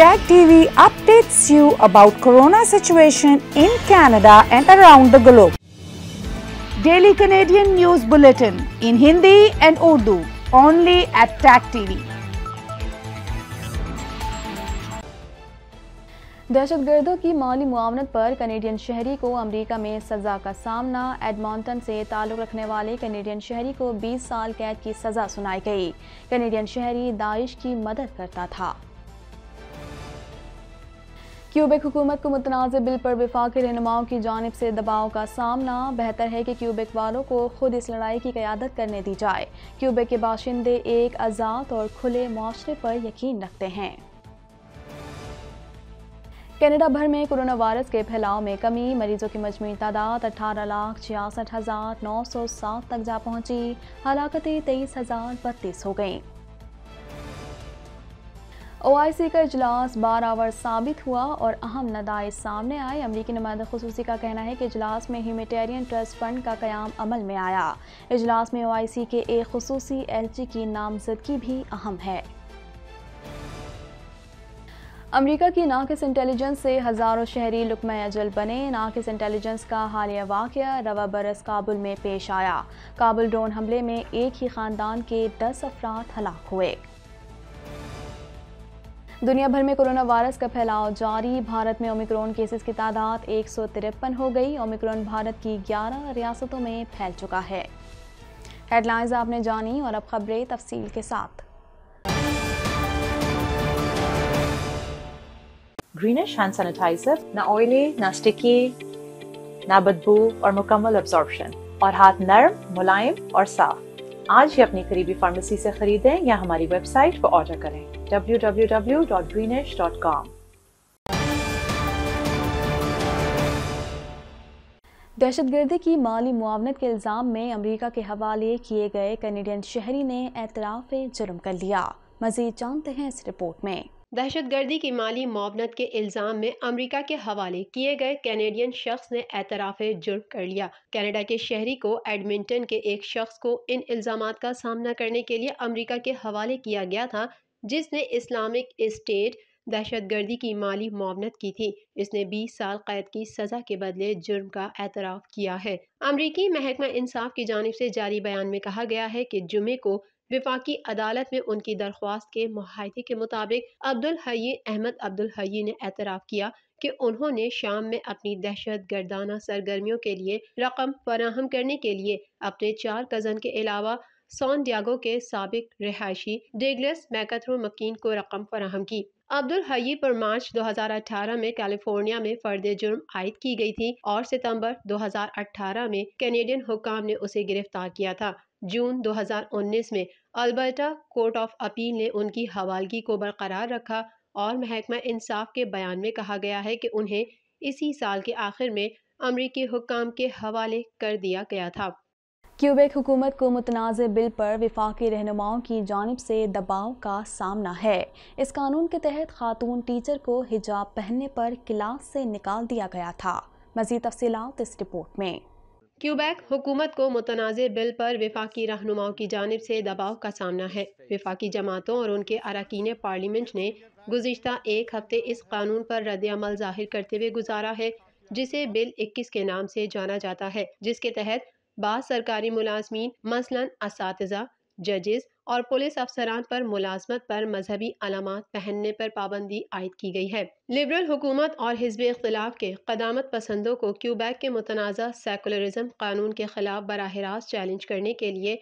Tag TV updates you about corona situation in Canada and around the globe. Daily Canadian News Bulletin in Hindi and Urdu only at Tag TV. दहशत गर्दों की माली मुआवनत पर Canadian शहरी को America में सज़ा का सामना एडमॉन्टन से ताल्लुक़ रखने वाले कनेडियन शहरी को 20 साल कैद की सज़ा सुनाई गई कनेडियन शहरी दाइश की मदद करता था क्यूबेक हुकूमत को मुतनाज़ बिल पर विफाक रहनुमाओं की जानब से दबाव का सामना बेहतर है कि क्यूबेक वालों को खुद इस लड़ाई की क्यादत करने दी जाए क्यूबेक के बाशिंदे एक आज़ाद और खुले माशरे पर यकीन रखते हैं कनाडा भर में कोरोना वायरस के फैलाव में कमी मरीजों की मजमू तादाद अठारह लाख छियासठ हज़ार नौ सौ सात तक जा पहुंची हलाकतें तेईस हज़ार बत्तीस हो गईं ओआईसी का इजलास बारावर साबित हुआ और अहम नदाइज सामने आए अमरीकी नुमाइंदा खसूसी का कहना है कि इजलास में ह्यूमेटेरियन ट्रस्ट फंड का क्याम अमल में आया इजलास में ओआईसी के एक खसूसी जी की नामजदगी भी अहम है अमेरिका की नाकिस इंटेलिजेंस से हज़ारों शहरी लुकम अजल बने नाकिस इंटेलिजेंस का हालिया वाक़ रवा बरस काबुल में पेश आया काबुल ड्रोन हमले में एक ही ख़ानदान के दस अफराद हलाक हुए दुनिया भर में कोरोना वायरस का फैलाव जारी भारत में ओमिक्रॉन केसेस की तादाद एक हो गई ओमिक्रॉन भारत की 11 रियासतों में फैल चुका है हेडलाइंस आपने जानी और अब खबरें तफसील के साथ ग्रीनिश हैंड सैनिटाइजर ना ऑयली ना स्टिकी ना बदबू और मुकम्मल एब्जॉर्प्शन और हाथ नरम मुलायम और साफ आज ही अपनी करीबी फार्मेसी से खरीदें या हमारी वेबसाइट पर ऑर्डर करें www.greenesh.com दहशतगर्दी की माली मुआवनत के इल्ज़ाम में अमेरिका के हवाले किए गए कैनेडियन शहरी ने एतराफ़ जुर्म कर लिया मजीद जानते हैं इस रिपोर्ट में दहशतगर्दी की माली मोबनत के इल्ज़ाम में अमरीका के हवाले किए गए कैनेडियन शख्स ने एतराफ़ जुर्म कर लिया कैनेडा के शहरी को एडमिंटन के एक शख्स को इन इल्ज़ाम का सामना करने के लिए अमरीका के हवाले किया गया था जिसने इस्लामिक स्टेट दहशतगर्दी की माली मोबनत की थी इसने 20 साल कैद की सजा के बदले जुर्म का एतराफ़ किया है अमरीकी महकमा इंसाफ की जानब से जारी बयान में कहा गया है कि जुमे को विफाकी अदालत में उनकी दरख्वास्त के माहदे के मुताबिक अब्दुल हई अहमद अब्दुल हई ने एतराफ़ किया कि उन्होंने शाम में अपनी दहशत गर्दाना सरगर्मियों के लिए रकम फराहम करने के लिए अपने चार कज़न के अलावा सोन डियागो के सबक रिहायशी डेगलस मैकथ्रो मकीन को रकम फराहम की अब्दुल हई पर मार्च 2018 में कैलिफोर्निया में फर्द जुर्म आयद की गई थी और सितंबर 2018 में कैनेडियन हुकाम ने उसे गिरफ्तार किया था जून 2019 में अल्बर्टा कोर्ट ऑफ अपील ने उनकी हवालगी को बरकरार रखा और महकमा इंसाफ के बयान में कहा गया है कि उन्हें इसी साल के आखिर में अमरीकी हुकाम के हवाले कर दिया गया था क्यूबेक हुकूमत को मुतनाज़ बिल पर विफाक रहनुमाओं की जानब से दबाव का सामना है इस कानून के तहत खातून टीचर को हिजाब पहनने पर क्लास से निकाल दिया गया था मज़ीद तफसीत इस रिपोर्ट में क्यूबैक हुकूमत को मुतनाज़ बिल पर विफाकी रहनुमाओं की जानब से दबाव का सामना है विफाकी जमातों और उनके अरकान पार्लियामेंट ने गुजशत एक हफ्ते इस कानून पर रद्द अमल जाहिर करते हुए गुजारा है जिसे बिल इक्कीस के नाम से जाना जाता है जिसके तहत बाद सरकारी मुलाजमीन मसलन इस जजेस और पुलिस अफसरान पर मुलाजमत पर मजहबी अलामत पहनने पर पाबंदी आयद की गई है लिबरल हुकूमत और हिजब इख्तलाफ के कदामत पसंदों को क्यूबैक के मुतनाज़ा सेकुलरिज्म कानून के खिलाफ बरह रास्त चैलेंज करने के लिए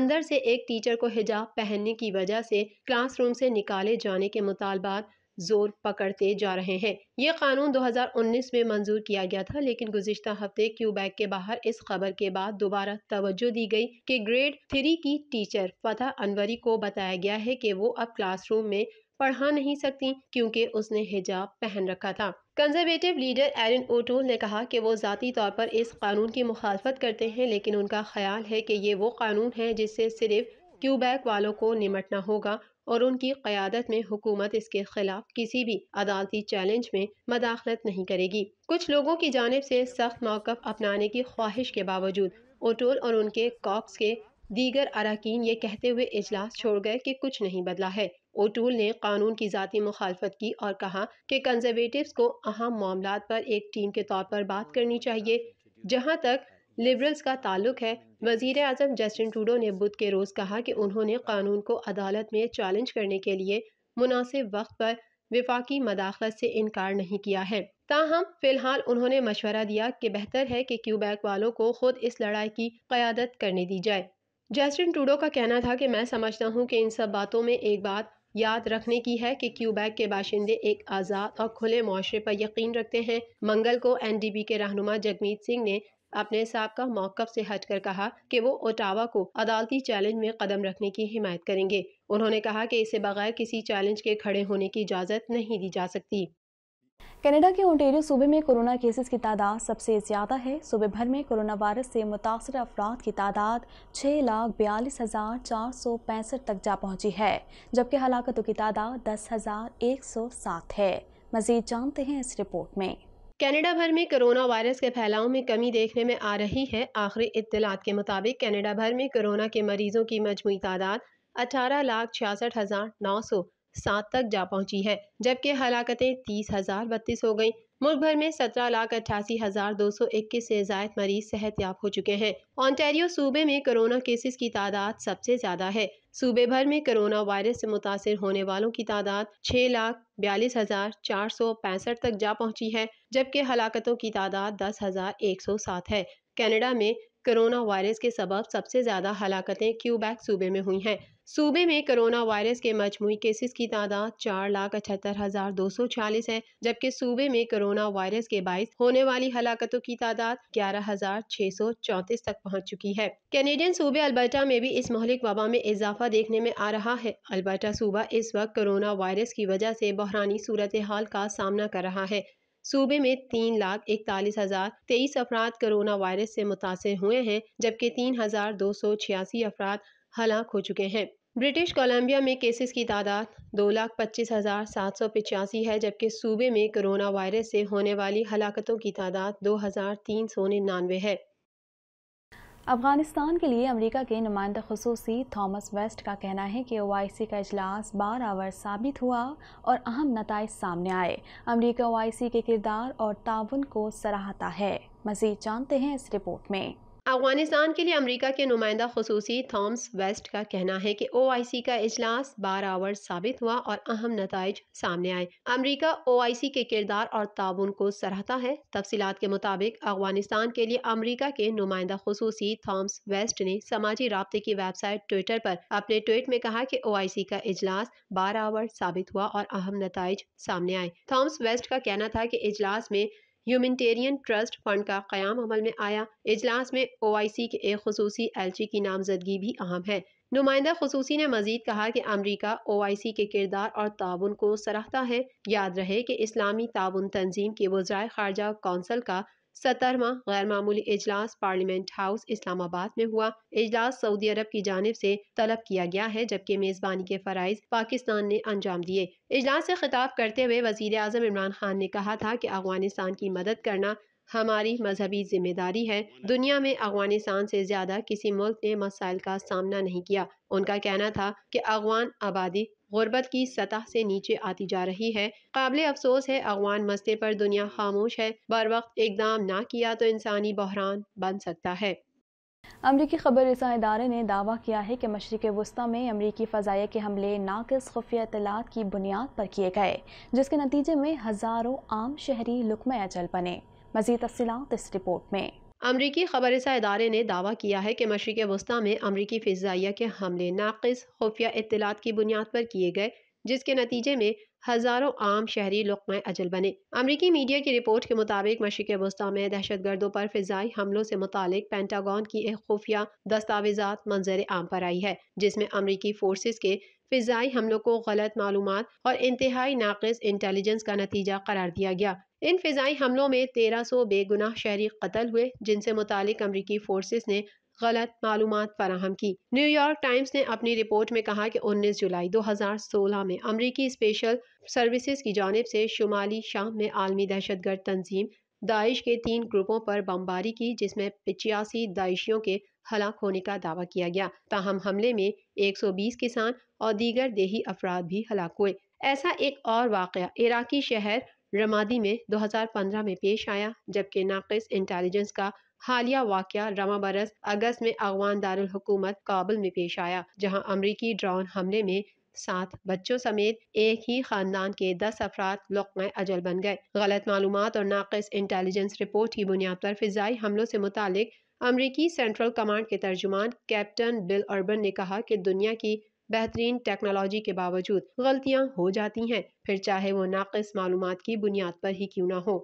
अंदर से एक टीचर को हिजाब पहनने की वजह से क्लासरूम से निकाले जाने के मुतालबात जोर पकड़ते जा रहे हैं ये कानून 2019 में मंजूर किया गया था लेकिन गुजशत हफ्ते क्यूबैक के बाहर इस खबर के बाद दोबारा तवज्जो दी गई कि ग्रेड थ्री की टीचर फतह अनवरी को बताया गया है कि वो अब क्लासरूम में पढ़ा नहीं सकती क्योंकि उसने हिजाब पहन रखा था कंजर्वेटिव लीडर एरिन ओटोल ने कहा कि वो ज़ाती तौर पर इस कानून की मुखालफत करते हैं लेकिन उनका ख्याल है कि ये वो कानून है जिससे सिर्फ क्यूबैक वालों को निमटना होगा और उनकी क़्यादत में हुकूमत इसके खिलाफ किसी भी अदालती चैलेंज में मदाखलत नहीं करेगी कुछ लोगों की जानब से सख्त मौकफ अपनाने की ख्वाहिश के बावजूद ओटोल और उनके कॉक्स के दीगर अरकान ये कहते हुए इजलास छोड़ गए कि कुछ नहीं बदला है ओटूल ने कानून की ज़ाती मुखालफत की और कहा कि कंजरवेटिव को अहम मामला पर एक टीम के तौर पर बात करनी चाहिए जहाँ तक लिबरल्स का ताल्लुक है वजीर अजम जस्टिन टूडो ने बुध के रोज़ कहा कि उन्होंने कानून को अदालत में चैलेंज करने के लिए मुनासिब वक्त पर विफाकी मदाखलत से इनकार नहीं किया है ताहम फिलहाल उन्होंने मशवरा दिया कि बेहतर है कि क्यूबैक वालों को खुद इस लड़ाई की क्यादत करने दी जाए जस्टिन टूडो का कहना था कि मैं समझता हूँ कि इन सब बातों में एक बात याद रखने की है कि क्यूबैक के बाशिंदे एक आज़ाद और खुले माशरे पर यकीन रखते हैं मंगल को पी के रहनुमा जगमीत सिंह ने अपने सबका मौकफ से हटकर कहा कि वो ओटावा को अदालती चैलेंज में कदम रखने की हिमायत करेंगे उन्होंने कहा कि इसे बगैर किसी चैलेंज के खड़े होने की इजाज़त नहीं दी जा सकती कनाडा के ओंटेरियो सूबे में कोरोना केसेस की तादाद सबसे ज़्यादा है सूबे भर में कोरोना वायरस से मुतासर अफराद की तादाद छः लाख बयालीस हज़ार चार सौ पैंसठ तक जा पहुंची है जबकि हलाकतों की तादाद दस हज़ार एक सौ सात है मज़ीद जानते हैं इस रिपोर्ट में कनाडा भर में कोरोना वायरस के फैलाव में कमी देखने में आ रही है आखिरी इतलात के मुताबिक कनाडा भर में कोरोना के मरीजों की मजमू तादाद अठारह लाख छियासठ हज़ार नौ सौ सात तक जा पहुंची है जबकि हलाकतें तीस हज़ार बत्तीस हो गईं मुल्क भर में सत्रह लाख अट्ठासी हज़ार दो सौ इक्कीस से जायद मरीज सेहत याब हो चुके हैं ऑन्टेरियो सूबे में कोरोना केसेस की तादाद सबसे ज़्यादा है सूबे भर में कोरोना वायरस से मुतासर होने वालों की तादाद छह लाख बयालीस हज़ार चार सौ पैंसठ तक जा पहुंची है जबकि हलाकतों की तादाद दस हज़ार एक सौ सात है कनाडा में कोरोना वायरस के सबब सबसे ज़्यादा हलाकतें क्यूबैक सूबे में हुई हैं सूबे में कोरोना वायरस के मजमू केसेस की तादाद चार लाख अठहत्तर हजार दो सौ छियालीस है जबकि सूबे में कोरोना वायरस के बायस होने वाली हलाकतों की तादाद ग्यारह हजार छह सौ चौंतीस तक पहुँच चुकी है कैनेडियन सूबे अल्बर्टा में भी इस महलिक वबा में इजाफा देखने में आ रहा है अल्बर्टा सूबा इस वक्त कोरोना वायरस की वजह से बहरानी सूरत हाल का सामना कर रहा है सूबे में तीन लाख इकतालीस हजार तेईस अफराद कोरोना वायरस से मुतासर हुए हैं जबकि तीन हजार दो सौ छियासी अफराद हलाक हो चुके हैं ब्रिटिश कोलंबिया में केसेस की तादाद दो लाख पच्चीस हज़ार सात सौ पिचासी है जबकि सूबे में कोरोना वायरस से होने वाली हलाकतों की तादाद दो हज़ार तीन सौ निन्यानवे है अफगानिस्तान के लिए अमेरिका के नुमाइंदा खसूसी थॉमस वेस्ट का कहना है कि ओआईसी का अजलास आवर साबित हुआ और अहम नतज सामने आए अमेरिका ओआईसी के किरदार और ताउन को सराहता है मज़ीद जानते हैं इस रिपोर्ट में अफगानिस्तान के लिए अमरीका के नुमाइंदा खसूसी थॉम्स वेस्ट का कहना है कि ओ आई सी का अजलास बारह आवर साबित हुआ और अहम नतज सामने आए अमरीका ओ आई सी के किरदार और ताबन को सराहता है तफसीत के मुताबिक अफगानिस्तान के लिए अमरीका के नुमाइंदा खसूसी थॉम्स वेस्ट ने समाजी रबते की वेबसाइट ट्विटर पर अपने ट्वीट में कहा कि ओ आई सी का इजलास बारह आवर साबित हुआ और अहम नतज सामने आए थॉम्स वेस्ट का कहना था कि इजलास में ह्यूमटेरियन ट्रस्ट फंड का क्याम अमल में आया इजलास में ओ आई सी के एक खसूसी एलची की नामजदगी भी अहम है नुमाइंदा खसूसी ने मजीद कहा कि अमरीका ओ आई सी के किरदार और ताउन को सराहता है याद रहे कि इस्लामी ताउन तंजीम के वजाय खारजा कौंसल का सत्रहवा गैर मामूली इजलास पार्लियामेंट हाउस इस्लामाबाद में हुआ इजलास सऊदी अरब की जानब से तलब किया गया है जबकि मेजबानी के फ़रज़ पाकिस्तान ने अंजाम दिए इजलास से खिताब करते हुए वजीर अजम इमरान खान ने कहा था कि अफगानिस्तान की मदद करना हमारी मजहबी जिम्मेदारी है दुनिया में अफगानिस्तान से ज़्यादा किसी मुल्क ने मसाइल का सामना नहीं किया उनका कहना था कि अफगान आबादी गुर्बत की सतह से नीचे आती जा रही है काबिल अफसोस है अफगान मसले पर दुनिया खामोश है बर वक्त इकदाम ना किया तो इंसानी बहरान बन सकता है अमरीकी खबर रसा इदारे ने दावा किया है कि मशरक़ वस्ती में अमरीकी फ़जाए के हमले नाकस खुफिया इतलात की बुनियाद पर किए गए जिसके नतीजे में हज़ारों आम शहरी लुकमया चल बने मज़ीद तफसीत इस रिपोर्ट में अमरीकी खबर इदारे ने दावा किया है कि मशरक़ वस्ती में अमरीकी फ़जाइया के हमले नाकस खुफिया इतलात की बुनियाद पर किए गए जिसके नतीजे में हज़ारों आम शहरी लुकमा अजल बने अमरीकी मीडिया की रिपोर्ट के मुताबिक मशीक वस्ती में दहशत गर्दों पर फिजाई हमलों से मुतक पेंटागन की एक खुफिया दस्तावेजा मंजर आम पर आई है जिसमें अमरीकी फोर्सेज के फिजाई हमलों को गलत मालूम और इंतहाई नाकस इंटेलिजेंस का नतीजा करार दिया गया इन फिजाई हमलों में तेरह सौ बेगुनाह शहरी कतल हुए जिनसे मुतल अमरीकी फोर्स ने गलत मालूम फराहम की न्यूयॉर्क टाइम्स ने अपनी रिपोर्ट में कहा कि 19 जुलाई 2016 में अमरीकी स्पेशल सर्विसेज की जानब से शुमाली शाम में आलमी दहशतगर्द तंजीम दाइश के तीन ग्रुपों पर बमबारी की जिसमें पिचासी दाइशियों के हलाक होने का दावा किया गया ताहम हमले में 120 किसान और दीगर देही अफराद भी हलाक हुए ऐसा एक और वाक़ इराकी शहर रमादी में 2015 में पेश आया जबकि नाकस इंटेलिजेंस का हालिया वाक़ रमा बरस अगस्त में अफगान दारकूमत काबुल में पेश आया जहाँ अमरीकी ड्रोन हमले में सात बच्चों समेत एक ही खानदान के दस अफराद लुकमय अजल बन गए गलत मालूम और नाकस इंटेलिजेंस रिपोर्ट की बुनियाद पर फिजाई हमलों से मुतल अमरीकी सेंट्रल कमांड के तर्जुमान कैप्टन बिल अर्बन ने कहा कि दुनिया की बेहतरीन टेक्नोलॉजी के बावजूद गलतियां हो जाती हैं फिर चाहे वो नाकस मालूम की बुनियाद पर ही क्यों ना हो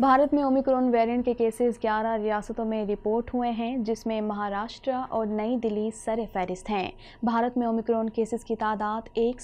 भारत में ओमिक्रॉन वेरिएंट के केसेस 11 रियासतों में रिपोर्ट हुए हैं जिसमें महाराष्ट्र और नई दिल्ली सर फहरिस्त हैं भारत में ओमिक्रॉन केसेस की तादाद एक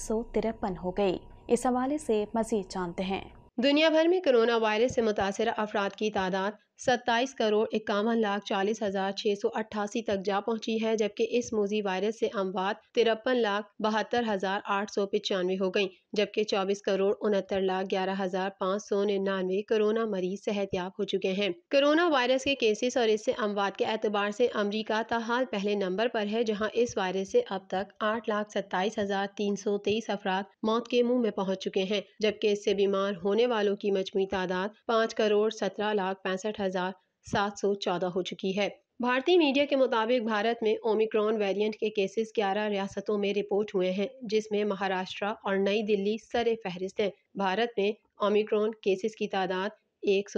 हो गई इस हवाले से मजीद जानते हैं दुनिया भर में कोरोना वायरस से मुतासर अफराद की तादाद सत्ताईस करोड़ इक्यावन लाख चालीस हज़ार छः सौ अट्ठासी तक जा पहुंची है जबकि इस मोजी वायरस से अमवात तिरपन लाख बहत्तर हज़ार आठ सौ पचानवे हो गई जबकि चौबीस करोड़ उनहत्तर लाख ग्यारह हज़ार पाँच सौ निन्यानवे कोरोना मरीज सेहतियाब हो चुके हैं कोरोना वायरस के केसेस और इससे अमवात के एतबार से अमरीका ताहाल पहले नंबर पर है जहाँ इस वायरस से अब तक आठ लाख सत्ताईस हजार तीन सौ तेईस अफराद मौत के मुंह में पहुंच चुके हैं जबकि इससे बीमार होने वालों की मजमू तादाद पाँच करोड़ सत्रह लाख पैंसठ हज़ार सात सौ चौदह हो चुकी है भारतीय मीडिया के मुताबिक भारत में ओमिक्रॉन वेरिएंट के केसेस 11 रियासतों में रिपोर्ट हुए हैं जिसमें महाराष्ट्र और नई दिल्ली सर फहरिस्त हैं भारत में ओमिक्रॉन केसेस की तादाद एक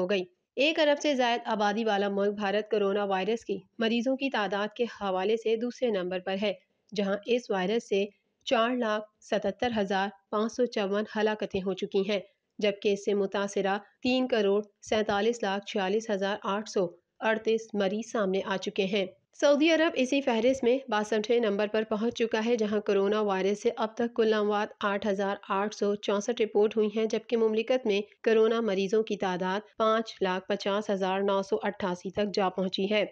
हो गई एक अरब से जायद आबादी वाला मुल्क भारत कोरोना वायरस की मरीजों की तादाद के हवाले से दूसरे नंबर पर है जहां इस वायरस से चार लाख सतहत्तर हज़ार पाँच सौ चौवन हलाकतें हो चुकी हैं जबकि इससे मुतासर तीन करोड़ सैतालीस लाख छियालीस हज़ार आठ सौ अड़तीस मरीज सामने आ चुके हैं सऊदी अरब इसी फहरिस्त में बासठवें नंबर पर पहुंच चुका है जहां कोरोना वायरस से अब तक कुल अमवात आठ हज़ार आठ सौ चौंसठ रिपोर्ट हुई हैं जबकि मुमलिकत में कोरोना मरीजों की तादाद पाँच लाख पचास हज़ार नौ सौ अट्ठासी तक जा पहुंची है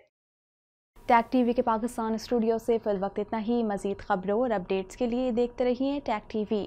टैग टीवी के पाकिस्तान स्टूडियो से फिल वक्त इतना ही मजीद खबरों और अपडेट्स के लिए देखते रहिए टैग टीवी